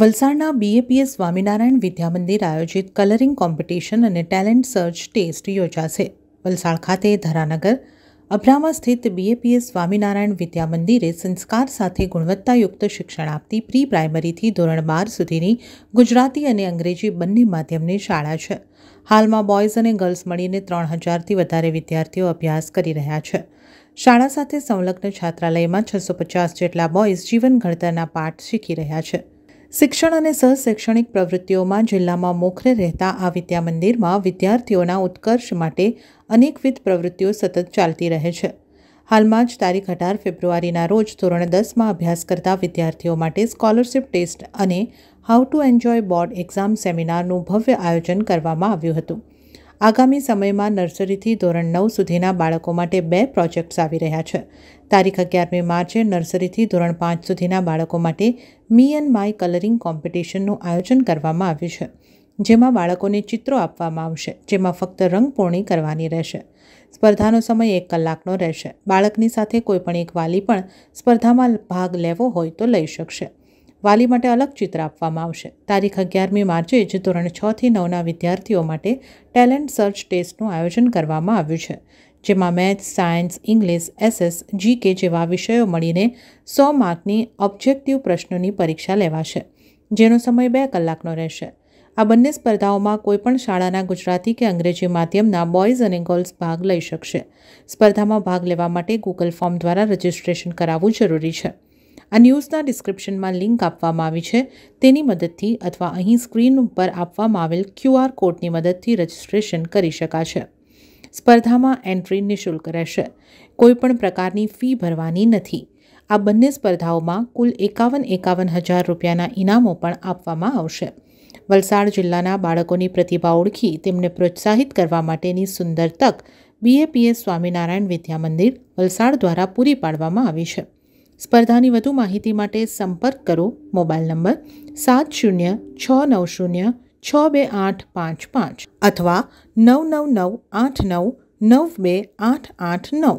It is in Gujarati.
વલસાડના બીએપીએસ સ્વામિનારાયણ વિદ્યામંદિર આયોજિત કલરિંગ કોમ્પિટિશન અને ટેલેન્ટ સર્ચ ટેસ્ટ યોજાશે વલસાડ ખાતે ધરાનગર અબ્રામા સ્થિત બીએપીએસ સ્વામિનારાયણ વિદ્યામંદિરે સંસ્કાર સાથે ગુણવત્તાયુક્ત શિક્ષણ આપતી પ્રી પ્રાઇમરીથી ધોરણ બાર સુધીની ગુજરાતી અને અંગ્રેજી બંને માધ્યમની શાળા છે હાલમાં બોયઝ અને ગર્લ્સ મળીને ત્રણ હજારથી વધારે વિદ્યાર્થીઓ અભ્યાસ કરી રહ્યા છે શાળા સાથે સંલગ્ન છાત્રાલયમાં છસો પચાસ જેટલા બોયઝ જીવન ઘડતરના પાઠ શીખી રહ્યા છે શિક્ષણ અને સહશૈક્ષણિક પ્રવૃત્તિઓમાં જિલ્લામાં મોખરે રહેતા આ વિદ્યા મંદિરમાં વિદ્યાર્થીઓના ઉત્કર્ષ માટે અનેકવિધ પ્રવૃત્તિઓ સતત ચાલતી રહે છે હાલમાં જ તારીખ અઢાર ફેબ્રુઆરીના રોજ ધોરણ દસમાં અભ્યાસ કરતા વિદ્યાર્થીઓ માટે સ્કોલરશિપ ટેસ્ટ અને how to enjoy board exam સેમિનારનું ભવ્ય આયોજન કરવામાં આવ્યું હતું આગામી સમયમાં નર્સરીથી ધોરણ નવ સુધીના બાળકો માટે બે પ્રોજેક્ટ્સ આવી રહ્યા છે તારીખ અગિયારમી માર્ચે નર્સરીથી ધોરણ પાંચ સુધીના બાળકો માટે મી એન્ડ માય કલરિંગ કોમ્પિટિશનનું આયોજન કરવામાં આવ્યું છે જેમાં બાળકોને ચિત્રો આપવામાં આવશે જેમાં ફક્ત રંગપૂર્ણી કરવાની રહેશે સ્પર્ધાનો સમય એક કલાકનો રહેશે બાળકની સાથે કોઈપણ એક વાલી પણ સ્પર્ધામાં ભાગ લેવો હોય તો લઈ શકશે વાલી માટે અલગ ચિત્ર આપવામાં આવશે તારીખ અગિયારમી માર્ચે જ ધોરણ છથી નવના વિદ્યાર્થીઓ માટે ટેલેન્ટ સર્ચ ટેસ્ટનું આયોજન કરવામાં આવ્યું છે જેમાં maths science English SS GK જેવા વિષયો મળીને સો માર્કની ઓબ્જેક્ટિવ પ્રશ્નોની પરીક્ષા લેવાશે જેનો સમય બે કલાકનો રહેશે આ બંને સ્પર્ધાઓમાં કોઈપણ શાળાના ગુજરાતી કે અંગ્રેજી માધ્યમના બોયઝ અને ગર્લ્સ ભાગ લઈ શકશે સ્પર્ધામાં ભાગ લેવા માટે ગૂગલ ફોર્મ દ્વારા રજિસ્ટ્રેશન કરાવવું જરૂરી છે આ ન્યૂઝના ડિસ્ક્રિપ્શનમાં લિંક આપવામાં આવી છે તેની મદદથી અથવા અહીં સ્ક્રીન ઉપર આપવામાં આવેલ ક્યુઆર કોડની મદદથી રજિસ્ટ્રેશન કરી શકાશે સ્પર્ધામાં એન્ટ્રી નિઃશુલ્ક રહેશે કોઈપણ પ્રકારની ફી ભરવાની નથી આ બંને સ્પર્ધાઓમાં કુલ એકાવન એકાવન હજાર રૂપિયાના ઇનામો પણ આપવામાં આવશે વલસાડ જિલ્લાના બાળકોની પ્રતિભા ઓળખી તેમને પ્રોત્સાહિત કરવા માટેની સુંદર તક બીએપીએસ સ્વામિનારાયણ વિદ્યામંદિર વલસાડ દ્વારા પૂરી પાડવામાં આવી છે સ્પર્ધાની વધુ માહિતી માટે સંપર્ક કરો મોબાઈલ નંબર સાત શૂન્ય છ નવ શૂન્ય છ બે આઠ પાંચ પાંચ અથવા નવ નવ નવ આઠ નવ નવ બે આઠ આઠ નવ